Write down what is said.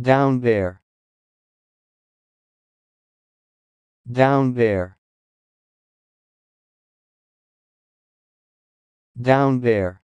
down there down there down there